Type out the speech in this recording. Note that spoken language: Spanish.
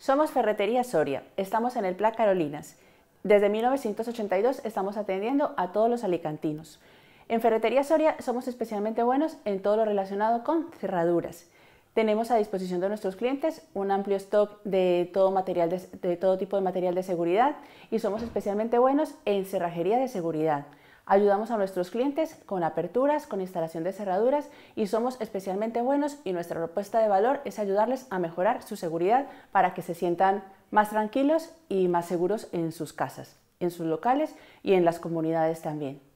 Somos Ferretería Soria, estamos en el Pla Carolinas. Desde 1982 estamos atendiendo a todos los alicantinos. En Ferretería Soria somos especialmente buenos en todo lo relacionado con cerraduras. Tenemos a disposición de nuestros clientes un amplio stock de todo, de todo tipo de material de seguridad y somos especialmente buenos en cerrajería de seguridad. Ayudamos a nuestros clientes con aperturas, con instalación de cerraduras y somos especialmente buenos y nuestra propuesta de valor es ayudarles a mejorar su seguridad para que se sientan más tranquilos y más seguros en sus casas, en sus locales y en las comunidades también.